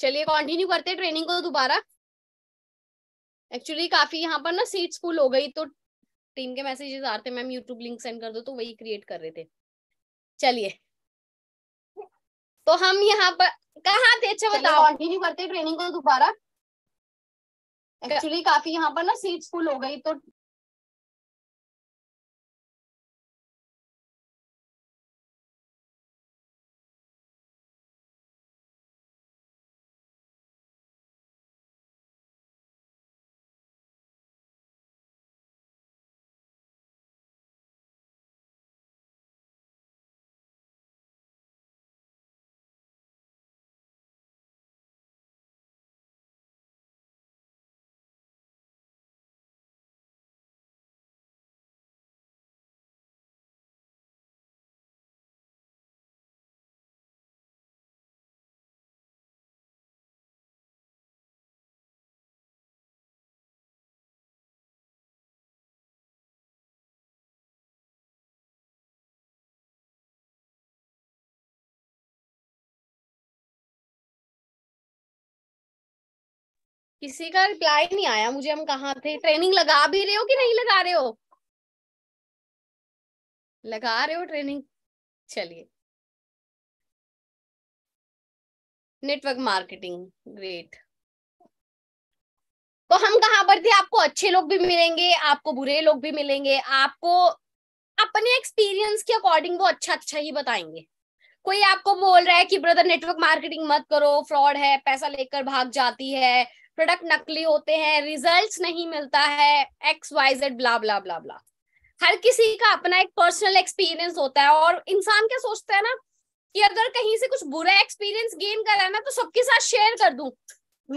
चलिए कंटिन्यू करते हैं ट्रेनिंग को दोबारा एक्चुअली काफी यहाँ पर ना सीट्स फुल हो गई तो टीम के मैसेजेस आ रहे थे मैम यूट्यूब लिंक सेंड कर दो तो वही क्रिएट कर रहे थे चलिए तो हम यहाँ पर कहा थे अच्छा बताओ कंटिन्यू करते ट्रेनिंग को दोबारा एक्चुअली काफी यहाँ पर ना सीट्स फुल हो गई तो किसी का रिप्लाई नहीं आया मुझे हम कहा थे ट्रेनिंग लगा भी रहे हो कि नहीं लगा रहे हो लगा रहे हो ट्रेनिंग चलिए नेटवर्क मार्केटिंग ग्रेट तो हम कहा पर थे आपको अच्छे लोग भी मिलेंगे आपको बुरे लोग भी मिलेंगे आपको अपने एक्सपीरियंस के अकॉर्डिंग वो अच्छा अच्छा ही बताएंगे कोई आपको बोल रहा है कि ब्रदर नेटवर्क मार्केटिंग मत करो फ्रॉड है पैसा लेकर भाग जाती है प्रोडक्ट नकली होते हैं रिजल्ट्स नहीं मिलता है X Y Z blah blah blah blah हर किसी का अपना एक पर्सनल एक्सपीरियंस होता है और इंसान क्या सोचता है ना कि अगर कहीं से कुछ बुरा एक्सपीरियंस गेन करा है ना तो सबके साथ शेयर कर दू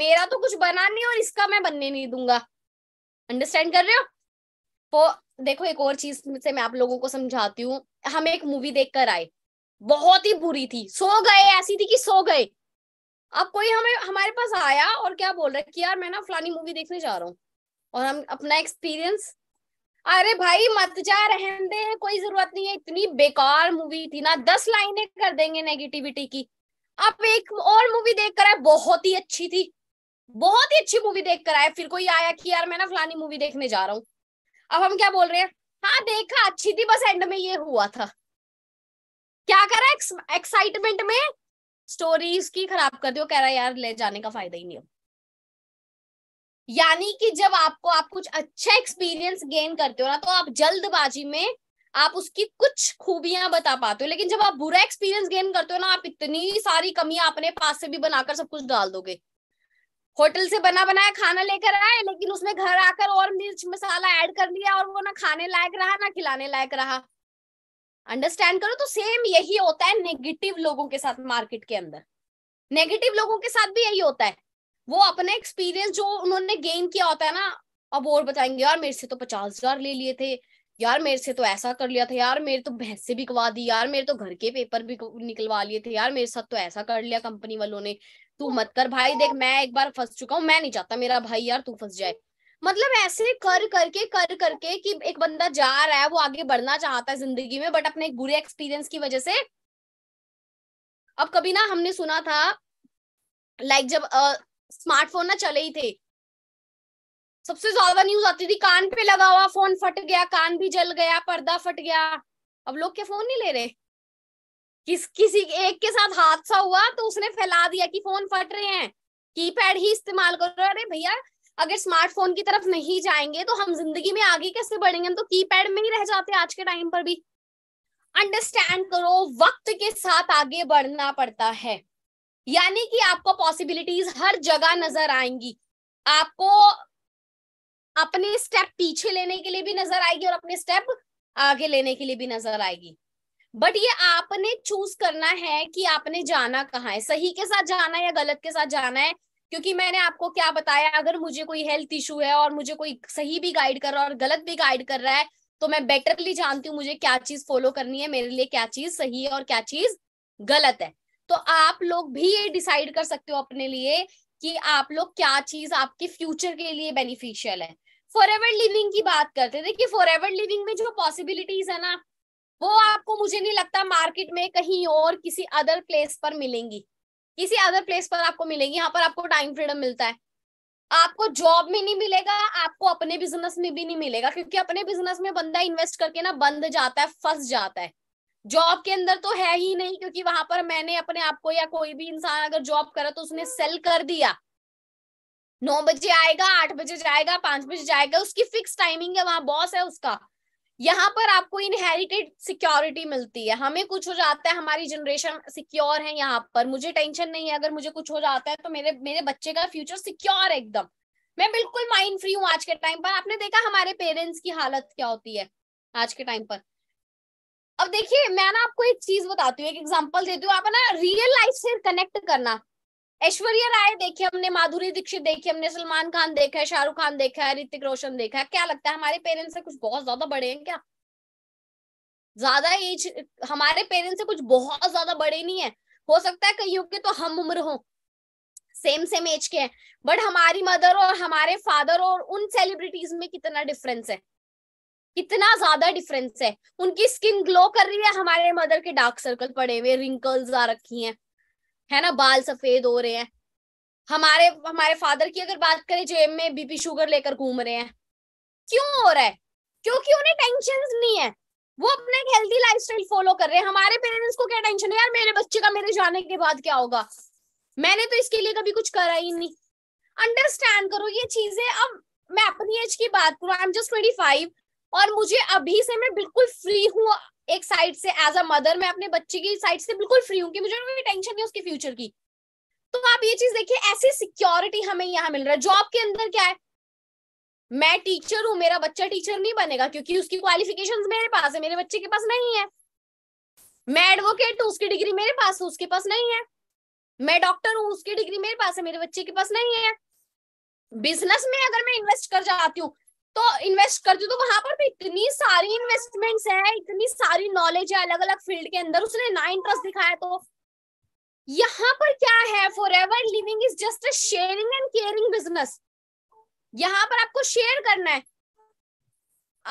मेरा तो कुछ बना नहीं और इसका मैं बनने नहीं दूंगा अंडरस्टैंड कर रहे हो तो देखो एक और चीज से मैं आप लोगों को समझाती हूँ हम एक मूवी देख कर आए बहुत ही बुरी थी सो गए ऐसी थी कि सो गए अब कोई हमें हमारे पास आया और क्या बोल रहा है कि यार मैं ना फलानी मूवी देखने जा रहा हूँ और हम अपना एक्सपीरियंस अरे भाई मत जा रहन दे कोई जरूरत नहीं है इतनी बेकार मूवी थी ना दस लाइनें कर देंगे नेगेटिविटी की अब एक और मूवी देख कर आए बहुत ही अच्छी थी बहुत ही अच्छी मूवी देख कर आए फिर कोई आया कि यार मैं ना फलानी मूवी देखने जा रहा हूँ अब हम क्या बोल रहे हैं हाँ देखा अच्छी थी बस एंड में ये हुआ था क्या करा एक्साइटमेंट में स्टोरीज की खराब कर दो कह रहा यार ले जाने का फायदा ही नहीं है यानी कि जब आपको आप कुछ अच्छा एक्सपीरियंस गेन करते हो ना तो आप जल्दबाजी में आप उसकी कुछ खूबियां बता पाते हो लेकिन जब आप बुरा एक्सपीरियंस गेन करते हो ना आप इतनी सारी कमियां अपने पास से भी बनाकर सब कुछ डाल दोगे होटल से बना बनाया खाना लेकर आए लेकिन उसमें घर आकर और मिर्च मसाला ऐड कर लिया और वो ना खाने लायक रहा ना खिलाने लायक रहा अंडरस्टैंड करो तो सेम यही होता है नेगेटिव लोगों के साथ मार्केट के अंदर नेगेटिव लोगों के साथ भी यही होता है वो अपना एक्सपीरियंस जो उन्होंने गेन किया होता है ना अब और बताएंगे यार मेरे से तो पचास हजार ले लिए थे यार मेरे से तो ऐसा कर लिया था यार मेरे तो भैंस भैंसे बिकवा दी यार मेरे तो घर के पेपर भी निकलवा लिए थे यार मेरे साथ तो ऐसा कर लिया कंपनी वालों ने तू मत कर भाई देख मैं एक बार फंस चुका हूँ मैं नहीं चाहता मेरा भाई यार तू फंस जाए मतलब ऐसे कर करके कर करके कि एक बंदा जा रहा है वो आगे बढ़ना चाहता है जिंदगी में बट अपने बुरे एक्सपीरियंस की वजह से अब कभी ना हमने सुना था लाइक जब स्मार्टफोन ना चले ही थे सबसे ज्यादा न्यूज आती थी कान पे लगा हुआ फोन फट गया कान भी जल गया पर्दा फट गया अब लोग क्या फोन नहीं ले रहे किस किसी एक के साथ हादसा हुआ तो उसने फैला दिया कि फोन फट रहे हैं कीपैड ही इस्तेमाल करो अरे भैया अगर स्मार्टफोन की तरफ नहीं जाएंगे तो हम जिंदगी में आगे कैसे बढ़ेंगे हम तो कीपैड में ही रह जाते हैं आज के टाइम पर भी अंडरस्टैंड करो वक्त के साथ आगे बढ़ना पड़ता है यानी कि आपको पॉसिबिलिटीज हर जगह नजर आएंगी आपको अपने स्टेप पीछे लेने के लिए भी नजर आएगी और अपने स्टेप आगे लेने के लिए भी नजर आएगी बट ये आपने चूज करना है कि आपने जाना कहाँ है सही के साथ जाना है या गलत के साथ जाना है क्योंकि मैंने आपको क्या बताया अगर मुझे कोई हेल्थ इशू है और मुझे कोई सही भी गाइड कर रहा है और गलत भी गाइड कर रहा है तो मैं बेटरली जानती हूँ मुझे क्या चीज फॉलो करनी है मेरे लिए क्या चीज सही है और क्या चीज गलत है तो आप लोग भी ये डिसाइड कर सकते हो अपने लिए कि आप लोग क्या चीज आपके फ्यूचर के लिए बेनिफिशियल है फॉर एवर लिविंग की बात करते थे कि फॉर एवर लिविंग में जो पॉसिबिलिटीज है ना वो आपको मुझे नहीं लगता मार्केट में कहीं और किसी अदर प्लेस पर मिलेंगी किसी अदर प्लेस पर आपको मिलेगी यहाँ पर आपको टाइम फ्रीडम मिलता है आपको जॉब में नहीं मिलेगा आपको अपने बिजनेस में भी नहीं मिलेगा क्योंकि अपने बिजनेस में बंदा इन्वेस्ट करके ना बंद जाता है फंस जाता है जॉब के अंदर तो है ही नहीं क्योंकि वहां पर मैंने अपने आप को या कोई भी इंसान अगर जॉब करा तो उसने सेल कर दिया नौ बजे आएगा आठ बजे जाएगा पांच बजे जाएगा उसकी फिक्स टाइमिंग है वहां बॉस है उसका यहाँ पर आपको इनहेरिटेड सिक्योरिटी मिलती है हमें कुछ हो जाता है हमारी जनरेशन सिक्योर है यहाँ पर मुझे टेंशन नहीं है अगर मुझे कुछ हो जाता है तो मेरे मेरे बच्चे का फ्यूचर सिक्योर है एकदम मैं बिल्कुल माइंड फ्री हूँ आज के टाइम पर आपने देखा हमारे पेरेंट्स की हालत क्या होती है आज के टाइम पर अब देखिए मैं ना आपको एक चीज बताती हूँ एक एग्जाम्पल देती हूँ आप ना रियल लाइफ से कनेक्ट करना ऐश्वर्या राय देखी हमने माधुरी दीक्षित देखी हमने सलमान खान देखा है शाहरुख खान देखा है ऋतिक रोशन देखा है क्या लगता है हमारे पेरेंट्स से कुछ बहुत ज्यादा बड़े हैं क्या ज्यादा एज हमारे पेरेंट्स से कुछ बहुत ज्यादा बड़े नहीं है हो सकता है कईयों के तो हम उम्र हो सेम सेम एज के हैं बट हमारी मदर और हमारे फादर और उन सेलिब्रिटीज में कितना डिफरेंस है कितना ज्यादा डिफरेंस है उनकी स्किन ग्लो कर रही है हमारे मदर के डार्क सर्कल पड़े हुए रिंकल्स आ रखी हैं है ना बाल सफेद हो रहे हैं हमारे हमारे फादर की अगर बात करें जेब में बीपी शुगर लेकर घूम रहे हैं क्यों हो रहा है क्योंकि उन्हें टेंशन नहीं है वो अपने हेल्थी लाइफस्टाइल फॉलो कर रहे हैं हमारे पेरेंट्स को क्या टेंशन है यार मेरे बच्चे का मेरे जाने के बाद क्या होगा मैंने तो इसके लिए कभी कुछ करा ही नहीं अंडरस्टैंड करो ये चीजें अब मैं अपनी एज की बात करूं I am just twenty five और मुझे अभी से मैं बिल्कुल फ्री हूँ एक साइड से एज अ मदर मैं अपने बच्चे की साइड से बिल्कुल फ्री हूँ कि मुझे कोई टेंशन नहीं उसके फ्यूचर की तो आप ये चीज देखिए ऐसी सिक्योरिटी हमें यहाँ मिल रहा है जॉब के अंदर क्या है मैं टीचर हूं मेरा बच्चा टीचर नहीं बनेगा क्योंकि उसकी क्वालिफिकेशन मेरे पास है मेरे बच्चे के पास नहीं है मैं एडवोकेट हूँ उसकी डिग्री मेरे पास है उसके पास नहीं है मैं डॉक्टर हूँ उसकी डिग्री मेरे पास है मेरे बच्चे के पास नहीं है बिजनेस में अगर मैं इन्वेस्ट कर जाती हूँ तो इन्वेस्ट करती तो वहां पर भी इतनी सारी इन्वेस्टमेंट्स है इतनी सारी नॉलेज है अलग अलग फील्ड के अंदर उसने ना इंटरेस्ट दिखाया तो यहाँ पर क्या है Forever Living is just sharing and caring business यहाँ पर आपको शेयर करना है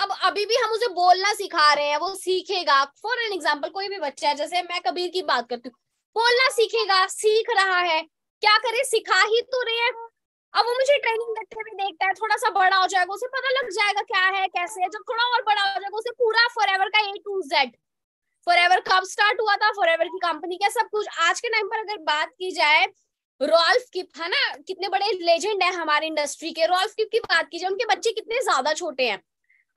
अब अभी भी हम उसे बोलना सिखा रहे हैं वो सीखेगा फॉर एन एग्जाम्पल कोई भी बच्चा है जैसे मैं कबीर की बात करती हूँ बोलना सीखेगा सीख रहा है क्या करे सिखा ही तो रहे हैं अब वो मुझे ट्रेनिंग देते हुए देखता है थोड़ा सा बड़ा हो जाएगा उसे पता लग जाएगा क्या है कैसे है जब थोड़ा और बड़ा हो जाएगा उसे पूरा फॉर एवर का A to Z Forever कब स्टार्ट हुआ था फॉर एवर की कंपनी क्या सब कुछ आज के टाइम पर अगर बात की जाए रोल्फ किप है ना कितने बड़े लेजेंड है हमारी इंडस्ट्री के रोल्फ किप की बात की जाए उनके बच्चे कितने ज्यादा छोटे हैं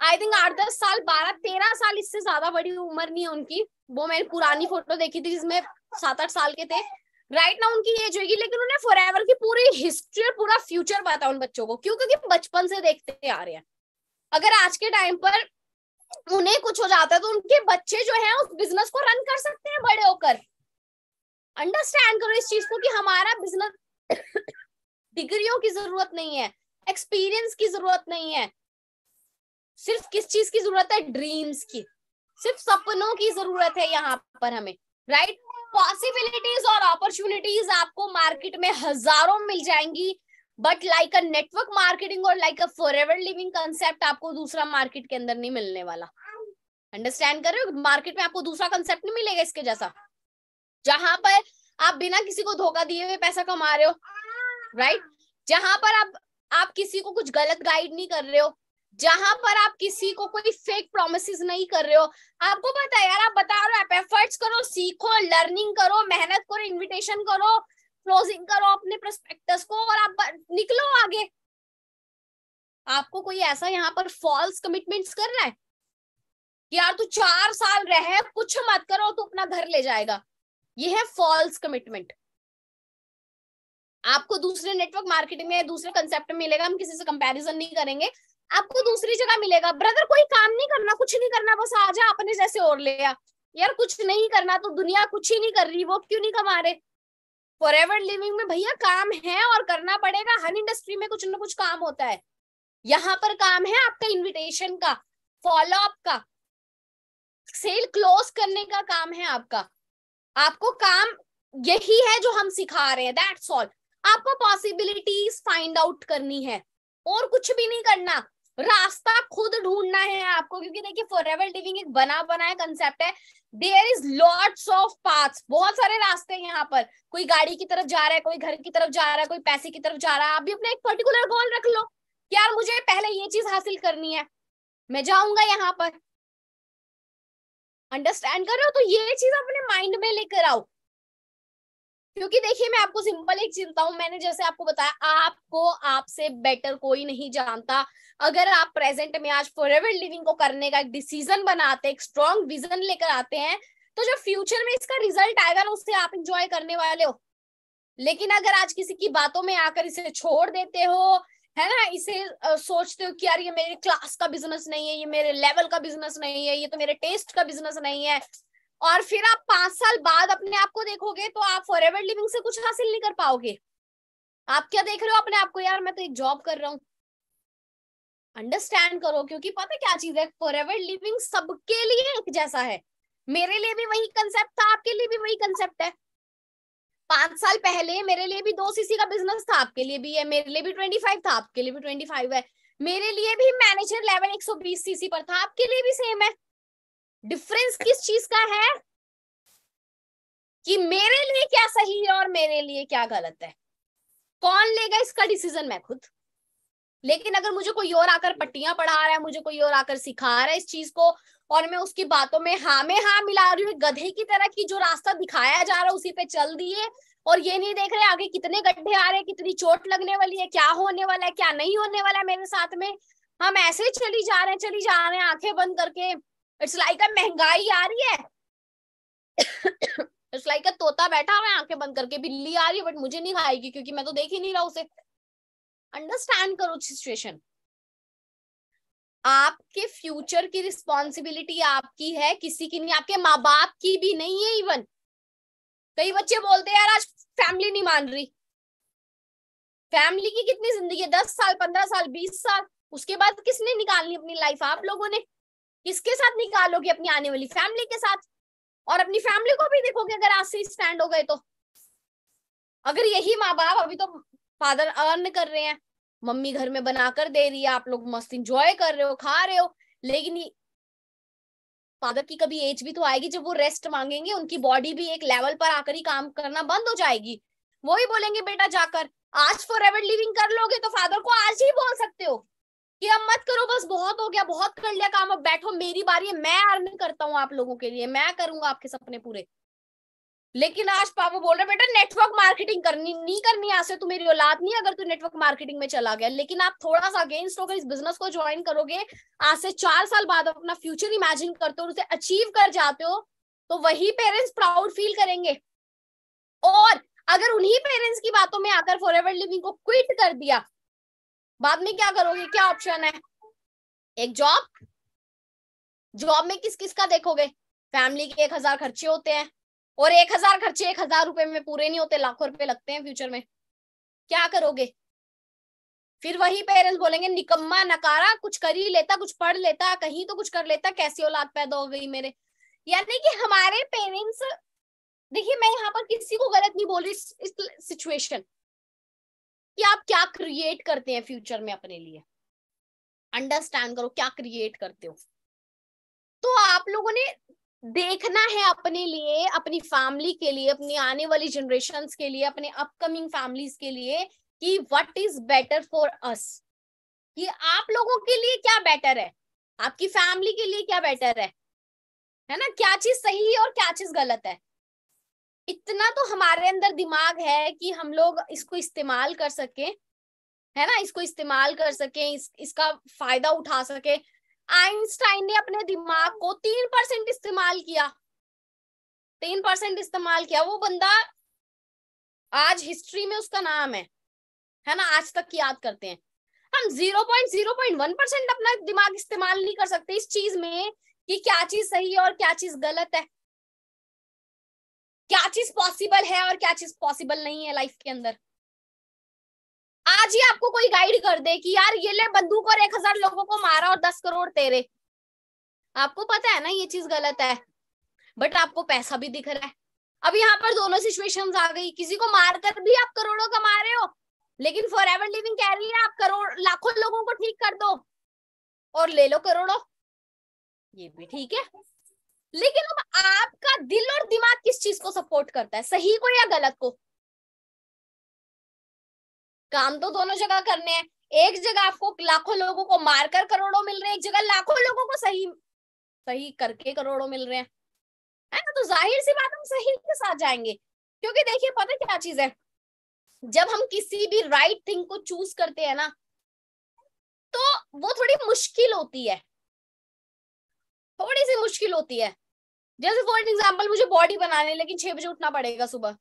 आई थिंक आठ दस साल बारह तेरह साल इससे ज्यादा बड़ी उम्र नहीं है उनकी वो मैंने पुरानी फोटो देखी थी जिसमें सात आठ साल के थे राइट ना उनकी एज होगी लेकिन उन्हें फॉर एवर की पूरी हिस्ट्री और पूरा फ्यूचर पता उन बच्चों को क्यों क्योंकि बचपन से देखते आ रहे हैं अगर आज के टाइम पर उन्हें कुछ हो जाता है तो उनके बच्चे जो है उस बिजनेस को रन कर सकते हैं बड़े होकर अंडरस्टैंड करो इस चीज को कि हमारा बिजनेस डिग्रियों की जरूरत नहीं है एक्सपीरियंस की जरूरत नहीं है सिर्फ किस चीज की जरूरत है ड्रीम्स की सिर्फ सपनों की जरूरत है यहाँ पर हमें राइट पॉसिबिलिटीज और अपॉर्चुनिटीज आपको मार्केट में हजारों मिल जाएंगी but like a network marketing और like a Forever Living concept आपको दूसरा मार्केट के अंदर नहीं मिलने वाला अंडरस्टैंड कर रहे हो मार्केट में आपको दूसरा कंसेप्ट नहीं मिलेगा इसके जैसा जहां पर आप बिना किसी को धोखा दिए हुए पैसा कमा रहे हो राइट right? जहां पर आप आप किसी को कुछ गलत गाइड नहीं कर रहे हो जहां पर आप किसी को कोई फेक प्रोमिस नहीं कर रहे हो आपको पता है यार आप बता रहे हो आप एफर्ट्स करो सीखो लर्निंग करो मेहनत करो इनविटेशन करो क्लोजिंग करो अपने प्रोस्पेक्टस को और आप निकलो आगे आपको कोई ऐसा यहाँ पर फॉल्स कमिटमेंट्स कर रहा है कि यार तू चार साल रहे कुछ मत करो तू अपना घर ले जाएगा ये है फॉल्स कमिटमेंट आपको दूसरे नेटवर्क मार्केटिंग में दूसरे कंसेप्ट मिलेगा हम किसी से कंपैरिजन नहीं करेंगे आपको दूसरी जगह मिलेगा ब्रदर कोई काम नहीं करना कुछ नहीं करना बस आ जा अपने जैसे और ले आ यार कुछ नहीं करना तो दुनिया कुछ ही नहीं कर रही वो क्यों नहीं कमा रहे फॉर एवर लिविंग में भैया काम है और करना पड़ेगा हर इंडस्ट्री में कुछ ना कुछ काम होता है यहाँ पर काम है आपका इनविटेशन का फॉलो अप का सेल क्लोज करने का काम है आपका आपको काम यही है जो हम सिखा रहे हैं दैट्स ऑल आपको पॉसिबिलिटीज फाइंड आउट करनी है और कुछ भी नहीं करना रास्ता खुद ढूंढना है आपको क्योंकि देखिए फॉर एवर लिविंग एक बना बनाया कंसेप्ट है there is lots of path बहुत सारे रास्ते हैं यहाँ पर कोई गाड़ी की तरफ जा रहा है कोई घर की तरफ जा रहा है कोई पैसे की तरफ जा रहा है आप भी अपना एक पर्टिकुलर गोल रख लो यार मुझे पहले ये चीज हासिल करनी है मैं जाऊंगा यहाँ पर अंडरस्टैंड कर रहे हो तो ये चीज अपने माइंड में लेकर आओ क्योंकि देखिए मैं आपको सिंपल एक चिंता हूं मैंने जैसे आपको बताया आपको आपसे बेटर कोई नहीं जानता अगर आप प्रेजेंट में आज फॉर एवर लिविंग को करने का एक डिसीजन बनाते एक स्ट्रॉन्ग विजन लेकर आते हैं तो जब फ्यूचर में इसका रिजल्ट आएगा ना उससे आप इंजॉय करने वाले हो लेकिन अगर आज किसी की बातों में आकर इसे छोड़ देते हो है ना इसे सोचते हो कि यार ये मेरे क्लास का बिजनेस नहीं है ये मेरे लेवल का बिजनेस नहीं है ये तो मेरे टेस्ट का बिजनेस नहीं है और फिर आप पांच साल बाद अपने आप को देखोगे तो आप फॉर एवर लिविंग से कुछ हासिल नहीं कर पाओगे आप क्या देख रहे हो अपने आप को यार मैं तो एक जॉब कर रहा हूँ अंडरस्टैंड करो क्योंकि पता क्या चीज है फॉर एवर लिविंग सबके लिए एक जैसा है मेरे लिए भी वही कंसेप्ट था आपके लिए भी वही कंसेप्ट है पांच साल पहले मेरे लिए भी दो सीसी का बिजनेस था आपके लिए भी है मेरे लिए भी ट्वेंटी फाइव था आपके लिए भी ट्वेंटी फाइव है मेरे लिए भी मैनेजर लेवल एक सौ बीस सीसी पर था आपके लिए भी सेम है डिफरेंस किस चीज का है कि मेरे लिए क्या सही है और मेरे लिए क्या गलत है कौन लेगा इसका डिसीजन मैं खुद लेकिन अगर मुझे कोई और आकर पट्टियां पढ़ा रहा है मुझे कोई और आकर सिखा रहा है इस चीज को और मैं उसकी बातों में हा में हा मिला रही हूँ गधे की तरह की जो रास्ता दिखाया जा रहा है उसी पे चल दिए और ये नहीं देख रहे आगे कितने गड्ढे आ रहे हैं कितनी चोट लगने वाली है क्या होने वाला है क्या नहीं होने वाला है मेरे साथ में हम ऐसे चली जा रहे हैं चली जा रहे हैं आंखें बंद करके इट्स लाइक अ महंगाई आ रही है इट्स लाइक अ तोता बैठा हुआ है आंखें बंद करके बिल्ली आ रही है बट मुझे नहीं खाएगी क्योंकि मैं तो देख ही नहीं रहा उसे अंडरस्टैंड करो सिचुएशन आपके फ्यूचर की रिस्पॉन्सिबिलिटी आपकी है किसी की नहीं आपके माँ बाप की भी नहीं है इवन कई बच्चे बोलते हैं यार आज फैमिली नहीं मान रही फैमिली की कितनी जिंदगी है दस साल पंद्रह साल बीस साल उसके बाद किसने निकालनी अपनी लाइफ आप लोगों ने किसके साथ निकालोगे अपनी आने वाली फैमिली के साथ और अपनी फैमिली को भी देखोगे अगर आज से स्टैंड हो गए तो अगर यही माँ बाप अभी तो फादर अर्न कर रहे हैं मम्मी घर में बनाकर दे रही है आप लोग मस्त इंजॉय कर रहे हो खा रहे हो लेकिन फादर की कभी एज भी तो आएगी जब वो रेस्ट मांगेंगे उनकी बॉडी भी एक लेवल पर आकर ही काम करना बंद हो जाएगी वो ही बोलेंगे बेटा जाकर आज फॉर एवर लिविंग कर लोगे तो फादर को आज ही बोल सकते हो कि अब मत करो बस बहुत हो गया बहुत कर लिया काम अब बैठो मेरी बारी है मैं अर्न करता हूँ आप लोगों के लिए मैं करूंगा आपके सपने पूरे लेकिन आज पापा बोल रहे बेटा नेटवर्क मार्केटिंग करनी नहीं करनी आज से तो मेरी औलाद नहीं अगर तू नेटवर्क मार्केटिंग में चला गया लेकिन आप थोड़ा सा अगेंस्ट होकर इस बिजनेस को ज्वाइन करोगे आज से चार साल बाद अपना फ्यूचर इमेजिन करते हो और उसे अचीव कर जाते हो तो वही पेरेंट्स प्राउड फील करेंगे और अगर उन्हीं पेरेंट्स की बातों में आकर फॉर एवर लिविंग को क्विट कर दिया बाद में क्या करोगे क्या ऑप्शन है एक जॉब जॉब में किस किस का देखोगे फैमिली के एक हजार खर्चे होते हैं और एक हजार खर्चे एक हजार रुपए में पूरे नहीं होते लाखों रुपए लगते हैं फ्यूचर में क्या करोगे फिर वही पेरेंट्स बोलेंगे निकम्मा नकारा कुछ कर ही लेता कुछ पढ़ लेता कहीं तो कुछ कर लेता कैसी औलाद पैदा हो गई मेरे यानी कि हमारे पेरेंट्स देखिए मैं यहाँ पर किसी को गलत नहीं बोल रही सिचुएशन कि आप क्या क्रिएट करते हैं फ्यूचर में अपने लिए अंडरस्टैंड करो क्या क्रिएट करते हो तो आप लोगों ने देखना है अपने लिए अपनी फैमिली के लिए अपनी आने वाली जनरेशन के लिए अपने अपकमिंग फैमिलीज के लिए कि what is better for us कि आप लोगों के लिए क्या बेटर है आपकी फैमिली के लिए क्या बेटर है है ना क्या चीज सही है और क्या चीज गलत है इतना तो हमारे अंदर दिमाग है कि हम लोग इसको इस्तेमाल कर सके है ना इसको इस्तेमाल कर सके इस, इसका फायदा उठा सके आइंस्टाइन ने अपने दिमाग को तीन परसेंट इस्तेमाल किया तीन परसेंट इस्तेमाल किया वो बंदा आज हिस्ट्री में उसका नाम है है ना आज तक याद करते हैं हम zero point zero point one percent अपना दिमाग इस्तेमाल नहीं कर सकते इस चीज में कि क्या चीज सही है और क्या चीज गलत है क्या चीज पॉसिबल है और क्या चीज पॉसिबल नहीं है लाइफ के अंदर आज ही आपको कोई गाइड कर दे कि यार ये ले बंदूक और एक हजार लोगों को मारा और दस करोड़ तेरे आपको पता है ना ये चीज गलत है बट आपको पैसा भी दिख रहा है अब यहाँ पर दोनों सिचुएशन आ गई किसी को मारकर भी आप करोड़ों कमा रहे हो लेकिन फॉर एवर लिविंग कह रही है आप करोड़ लाखों लोगों को ठीक कर दो और ले लो करोड़ों ये भी ठीक है लेकिन अब आपका दिल और दिमाग किस चीज को सपोर्ट करता है सही को या गलत को काम तो दोनों जगह करने हैं एक जगह आपको लाखों लोगों को मारकर करोड़ों मिल रहे हैं एक जगह लाखों लोगों को सही सही करके करोड़ों मिल रहे हैं है ना तो जाहिर सी बात हम सही के साथ जाएंगे क्योंकि देखिए पता क्या चीज है जब हम किसी भी राइट थिंग को चूज करते हैं ना तो वो थोड़ी मुश्किल होती है थोड़ी सी मुश्किल होती है जैसे फॉर एग्जाम्पल मुझे बॉडी बनाने लेकिन छह बजे उठना पड़ेगा सुबह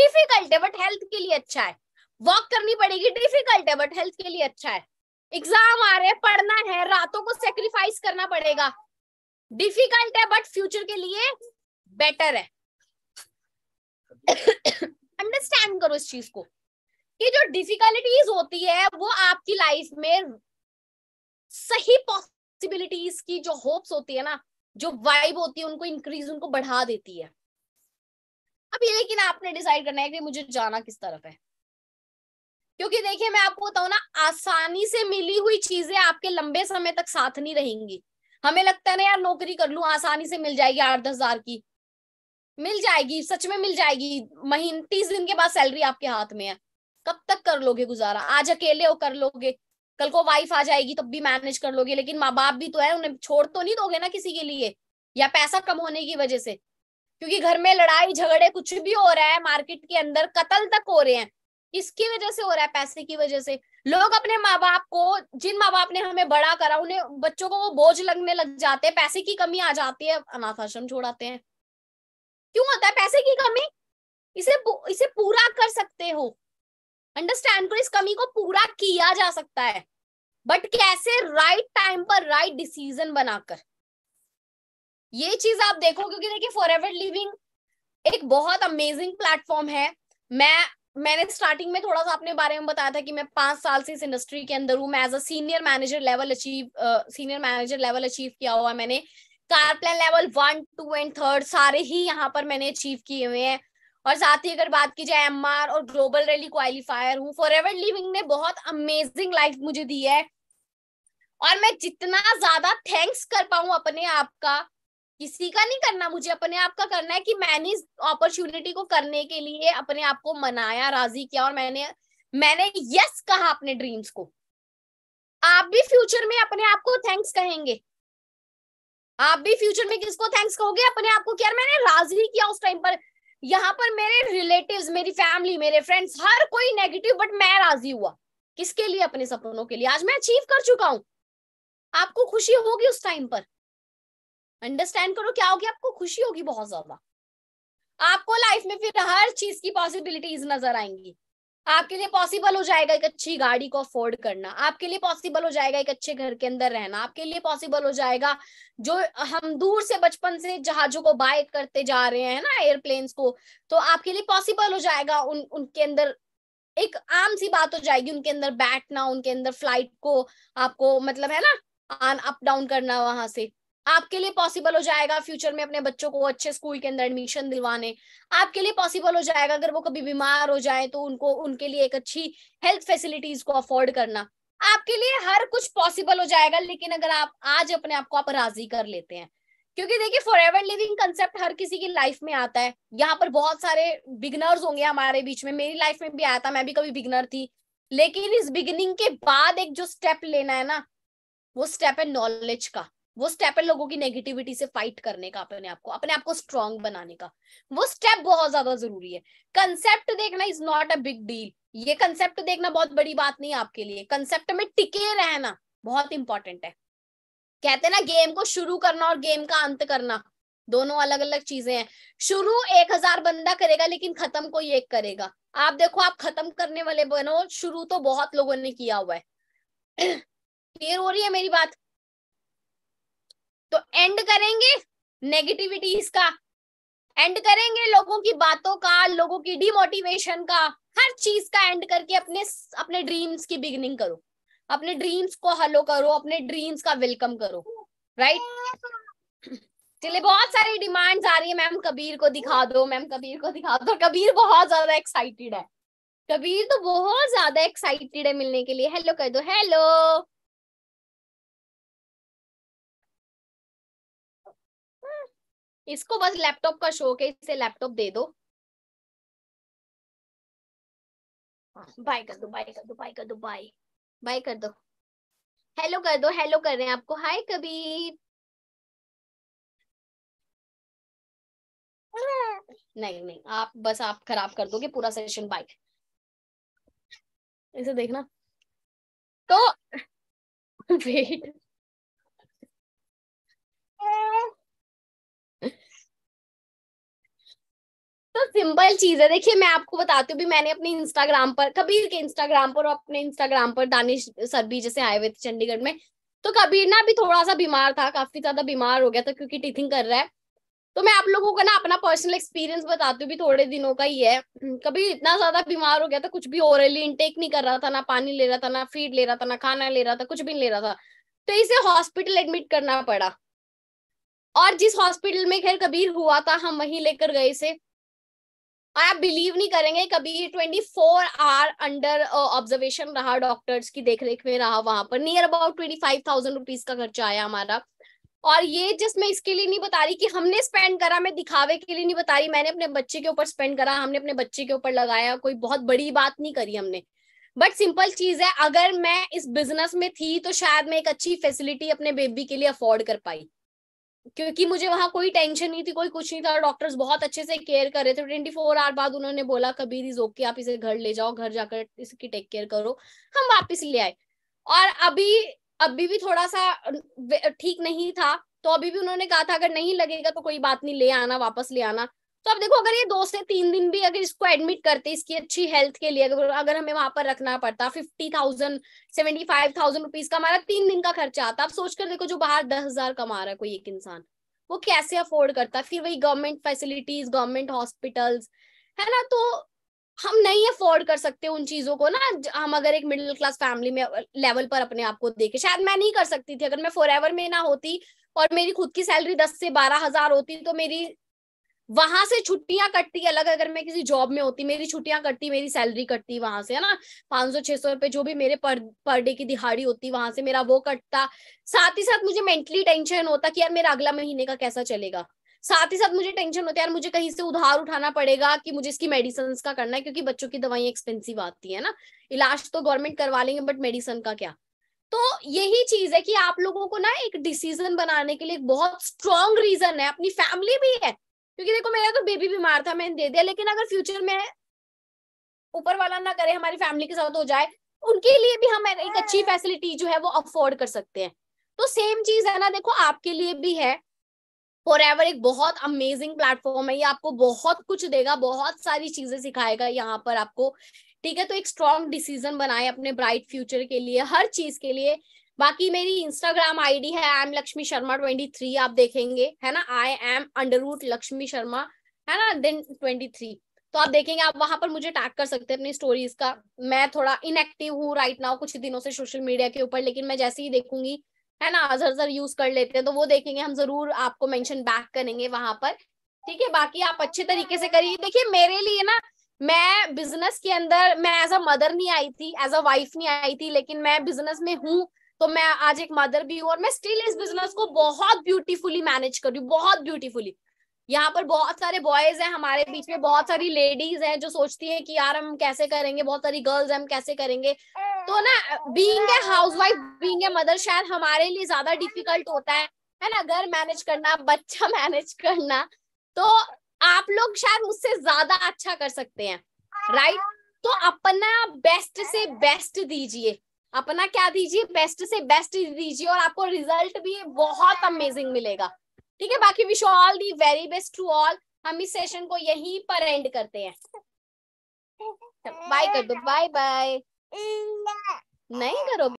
डिफिकल्ट है बट हेल्थ के लिए अच्छा है वॉक करनी पड़ेगी डिफिकल्ट है बट हेल्थ के लिए अच्छा है एग्जाम आ रहे हैं पढ़ना है रातों को सेक्रीफाइस करना पड़ेगा डिफिकल्ट है बट फ्यूचर के लिए बेटर है अंडरस्टैंड करो इस चीज को कि जो डिफिकल्टीज होती है वो आपकी लाइफ में सही पॉसिबिलिटीज की जो होप्स होती है ना जो वाइब होती है उनको इंक्रीज उनको बढ़ा देती है अब ये लेकिन आपने डिसाइड करना है कि मुझे जाना किस तरफ है क्योंकि देखिए मैं आपको बताऊ ना आसानी से मिली हुई चीजें आपके लंबे समय तक साथ नहीं रहेंगी हमें लगता है ना यार नौकरी कर लू आसानी से मिल जाएगी आठ दस हजार की मिल जाएगी सच में मिल जाएगी महीन तीस दिन के बाद सैलरी आपके हाथ में है कब तक कर लोगे गुजारा आज अकेले हो कर लोगे कल को वाइफ आ जाएगी तब भी मैनेज कर लोगे लेकिन माँ बाप भी तो है उन्हें छोड़ तो नहीं दोगे ना किसी के लिए या पैसा कम होने की वजह से क्योंकि घर में लड़ाई झगड़े कुछ भी हो रहा है मार्केट के अंदर कत्ल तक हो रहे हैं इसकी वजह से हो रहा है पैसे की वजह से लोग अपने माँ बाप को जिन माँ बाप ने हमें बड़ा करा उन्हें बच्चों को वो बोझ लगने लग जाते हैं पैसे की कमी आ जाती है अनाथ आश्रम छोड़ाते हैं क्यों होता है पैसे की कमी इसे इसे पूरा कर सकते हो अंडरस्टैंड करो इस कमी को पूरा किया जा सकता है बट कैसे राइट टाइम पर राइट डिसीजन बनाकर ये चीज आप देखो क्योंकि देखिए फॉर एवर लिविंग एक बहुत अमेजिंग प्लेटफॉर्म है मैं मैंने स्टार्टिंग में थोड़ा सा अपने बारे में बताया था कि मैं पांच साल से इस इंडस्ट्री के अंदर हूँ मैं as a senior manager level achieve senior manager level achieve किया हुआ मैंने car plan level one two and third सारे ही यहाँ पर मैंने अचीव किए हुए हैं और साथ ही अगर बात की जाए एम और ग्लोबल रैली क्वालिफायर हूँ फॉर एवर लिविंग ने बहुत अमेजिंग लाइफ मुझे दी है और मैं जितना ज्यादा थैंक्स कर पाऊ अपने आप का किसी का नहीं करना मुझे अपने आप का करना है कि मैंने इस अपॉर्चुनिटी को करने के लिए अपने आप को मनाया राजी किया और मैंने मैंने यस कहा अपने ड्रीम्स को आप भी फ्यूचर में अपने आप को थैंक्स कहेंगे आप भी फ्यूचर में किसको थैंक्स कहोगे अपने आप को यार मैंने राजी किया उस टाइम पर यहाँ पर मेरे रिलेटिव्स मेरी फैमिली मेरे फ्रेंड्स हर कोई नेगेटिव बट मैं राजी हुआ किसके लिए अपने सपनों के लिए आज मैं अचीव कर चुका हूं आपको खुशी होगी उस टाइम पर अंडरस्टैंड करो क्या होगी आपको खुशी होगी बहुत ज्यादा आपको लाइफ में फिर हर चीज की पॉसिबिलिटीज नजर आएंगी आपके लिए पॉसिबल हो जाएगा एक अच्छी गाड़ी को अफोर्ड करना आपके लिए पॉसिबल हो जाएगा एक अच्छे घर के अंदर रहना आपके लिए पॉसिबल हो जाएगा जो हम दूर से बचपन से जहाजों को बाय करते जा रहे हैं ना एयरप्लेन्स को तो आपके लिए पॉसिबल हो जाएगा उन उनके अंदर एक आम सी बात हो जाएगी उनके अंदर बैठना उनके अंदर फ्लाइट को आपको मतलब है ना अप डाउन करना वहां से आपके लिए पॉसिबल हो जाएगा फ्यूचर में अपने बच्चों को अच्छे स्कूल के अंदर एडमिशन दिलवाने आपके लिए पॉसिबल हो जाएगा अगर वो कभी बीमार हो जाए तो उनको उनके लिए एक अच्छी हेल्थ फैसिलिटीज को अफोर्ड करना आपके लिए हर कुछ पॉसिबल हो जाएगा लेकिन अगर आप आज अपने आप को आप राजी कर लेते हैं क्योंकि देखिए फॉर एवर लिविंग कंसेप्ट हर किसी की लाइफ में आता है यहाँ पर बहुत सारे बिगनर्स होंगे हमारे बीच में मेरी लाइफ में भी आया था मैं भी कभी बिगनर थी लेकिन इस बिगनिंग के बाद एक जो स्टेप लेना है ना वो स्टेप है नॉलेज का वो स्टेप है लोगों की नेगेटिविटी से फाइट करने का अपने आप को अपने आपको स्ट्रांग बनाने का वो स्टेप बहुत ज्यादा जरूरी है कंसेप्ट देखना is not a big deal ये कंसेप्ट देखना बहुत बड़ी बात नहीं आपके लिए कंसेप्ट में टिके रहना बहुत इंपॉर्टेंट है कहते ना गेम को शुरू करना और गेम का अंत करना दोनों अलग अलग चीजें हैं शुरू एक हजार बंदा करेगा लेकिन खत्म कोई एक करेगा आप देखो आप खत्म करने वाले बनो शुरू तो बहुत लोगों ने किया हुआ है क्लियर हो रही है मेरी बात तो एंड करेंगे नेगेटिविटीज का एंड करेंगे लोगों की बातों का लोगों की डिमोटिवेशन का हर चीज का एंड करके अपने अपने ड्रीम्स की बिगनिंग करो अपने ड्रीम्स को हलो करो अपने ड्रीम्स का वेलकम करो राइट चलिए बहुत सारी डिमांड्स आ रही है मैम कबीर को दिखा दो मैम कबीर को दिखा दो कबीर बहुत ज्यादा एक्साइटेड है कबीर तो बहुत ज्यादा एक्साइटेड है मिलने के लिए हेलो कह दो हेलो इसको बस लैपटॉप का शौक है इसे लैपटॉप दे दो हाँ, बाय कर दो बाय कर दो बाय कर दो बाय बाय कर दो हेलो कर दो हेलो कर रहे हैं आपको हाय कबीर नहीं नहीं आप बस आप खराब कर दोगे पूरा सेशन बाय इसे देखना तो वेट तो सिंपल चीज है देखिए मैं आपको बताती हूँ भी मैंने अपने इंस्टाग्राम पर कबीर के इंस्टाग्राम पर और अपने इंस्टाग्राम पर दानिश सर भी जैसे आए हुए थे चंडीगढ़ में तो कबीर ना अभी थोड़ा सा बीमार था काफी ज्यादा बीमार हो गया था क्योंकि टीथिंग कर रहा है तो मैं आप लोगों का ना अपना पर्सनल एक्सपीरियंस बताती हूँ भी थोड़े दिनों का ही है हम्म, कभी इतना ज्यादा बीमार हो गया था कुछ भी ओरली इनटेक नहीं कर रहा था ना पानी ले रहा था ना फीड ले रहा था ना खाना ले रहा था कुछ भी नहीं ले रहा था तो इसे हॉस्पिटल एडमिट करना पड़ा और जिस हॉस्पिटल में खैर कबीर हुआ था हम वहीं लेकर गए इसे आप बिलीव नहीं करेंगे कभी twenty four hour under observation रहा डॉक्टर्स की देखरेख में रहा वहां पर near about twenty five thousand rupees का खर्चा आया हमारा और ये जस्ट मैं इसके लिए नहीं बता रही कि हमने स्पेंड करा मैं दिखावे के लिए नहीं बता रही मैंने अपने बच्चे के ऊपर स्पेंड करा हमने अपने बच्चे के ऊपर लगाया कोई बहुत बड़ी बात नहीं करी हमने बट सिंपल चीज है अगर मैं इस बिजनेस में थी तो शायद मैं एक अच्छी फैसिलिटी अपने बेबी के लिए अफोर्ड कर पाई क्योंकि मुझे वहां कोई टेंशन नहीं थी कोई कुछ नहीं था डॉक्टर्स बहुत अच्छे से केयर कर रहे थे ट्वेंटी फोर आवर बाद उन्होंने बोला कबीर इज ओके आप इसे घर ले जाओ घर जाकर इसकी टेक केयर करो हम वापिस ले आए और अभी अभी भी थोड़ा सा अं, ठीक नहीं था तो अभी भी उन्होंने कहा था अगर नहीं लगेगा तो कोई बात नहीं ले आना वापस ले आना तो आप देखो अगर ये दो से तीन दिन भी अगर इसको एडमिट करते इसकी अच्छी हेल्थ के लिए अगर अगर हमें वहां पर रखना पड़ता fifty thousand seventy five thousand rupees का हमारा तीन दिन का खर्चा आता आप सोच कर देखो जो बाहर दस हजार कमा रहा है कोई एक इंसान वो कैसे अफोर्ड करता फिर वही गवर्नमेंट फैसिलिटीज गवर्नमेंट हॉस्पिटल्स है ना तो हम नहीं अफोर्ड कर सकते उन चीजों को ना हम अगर एक मिडिल क्लास फैमिली में लेवल पर अपने आप को देखे शायद मैं नहीं कर सकती थी अगर मैं फॉर एवर में ना होती और मेरी खुद की सैलरी दस से बारह हजार होती तो मेरी वहां से छुट्टियां कटती अलग अगर मैं किसी जॉब में होती मेरी छुट्टियां कटती मेरी सैलरी कटती वहां से है ना पांच सौ छह सौ रुपए जो भी मेरे पर पर डे की दिहाड़ी होती वहां से मेरा वो कटता साथ ही साथ मुझे मेंटली टेंशन होता कि यार मेरा अगला महीने का कैसा चलेगा साथ ही साथ मुझे टेंशन होती है यार मुझे कहीं से उधार उठाना पड़ेगा कि मुझे इसकी मेडिसिन का करना है क्योंकि बच्चों की दवाई एक्सपेंसिव आती है ना इलाज तो गवर्नमेंट करवा लेंगे बट मेडिसिन का क्या तो यही चीज है कि आप लोगों को ना एक डिसीजन बनाने के लिए एक बहुत स्ट्रॉन्ग रीजन है अपनी फैमिली भी है क्योंकि देखो मेरा तो बेबी बीमार था मैंने दे दिया लेकिन अगर फ्यूचर में ऊपर वाला ना करे हमारी फैमिली के साथ हो जाए उनके लिए भी हम एक अच्छी फैसिलिटी जो है वो अफोर्ड कर सकते हैं तो सेम चीज है ना देखो आपके लिए भी है फॉर एवर एक बहुत अमेजिंग प्लेटफॉर्म है ये आपको बहुत कुछ देगा बहुत सारी चीजें सिखाएगा यहाँ पर आपको ठीक है तो एक स्ट्रॉन्ग डिसीजन बनाए अपने ब्राइट फ्यूचर के लिए हर चीज के लिए बाकी मेरी इंस्टाग्राम आईडी है I am Lakshmi Sharma twenty three आप देखेंगे है ना I am underscore Lakshmi Sharma है ना देन ट्वेंटी थ्री तो आप देखेंगे आप वहां पर मुझे टैग कर सकते हैं अपनी स्टोरीज का मैं थोड़ा इनएक्टिव हूँ राइट नाउ कुछ दिनों से सोशल मीडिया के ऊपर लेकिन मैं जैसे ही देखूंगी है ना अजर जर यूज कर लेते हैं तो वो देखेंगे हम जरूर आपको मेंशन बैक करेंगे वहां पर ठीक है बाकी आप अच्छे तरीके से करिए देखिए मेरे लिए ना मैं बिजनेस के अंदर मैं एज अ मदर नहीं आई थी एज अ वाइफ नहीं आई थी लेकिन मैं बिजनेस में हूँ तो मैं आज एक मदर भी हूँ और मैं स्टिल इस बिजनेस को बहुत ब्यूटीफुली मैनेज कर रही हूँ बहुत ब्यूटीफुली यहाँ पर बहुत सारे बॉयज हैं हमारे बीच में बहुत सारी लेडीज हैं जो सोचती हैं कि यार हम कैसे करेंगे बहुत सारी गर्ल्स हैं हम कैसे करेंगे तो ना being a house wife being a mother शायद हमारे लिए ज्यादा डिफिकल्ट होता है है ना घर मैनेज करना बच्चा मैनेज करना तो आप लोग शायद मुझसे ज्यादा अच्छा कर सकते हैं राइट तो अपना बेस्ट से बेस्ट दीजिए अपना क्या दीजिए बेस्ट से बेस्ट दीजिए और आपको रिजल्ट भी बहुत अमेजिंग मिलेगा ठीक है बाकी wish all the very best to all हम इस सेशन को यहीं पर एंड करते हैं बाय कर दो बाय बाय नहीं करोगे